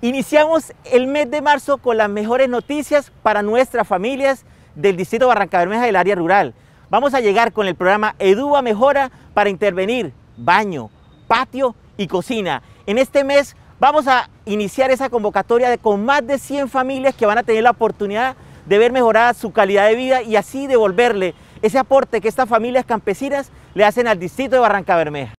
Iniciamos el mes de marzo con las mejores noticias para nuestras familias del distrito Barranca Bermeja del área rural. Vamos a llegar con el programa Eduba Mejora para intervenir baño, patio y cocina. En este mes vamos a iniciar esa convocatoria con más de 100 familias que van a tener la oportunidad de ver mejorada su calidad de vida y así devolverle ese aporte que estas familias campesinas le hacen al distrito de Barranca Bermeja.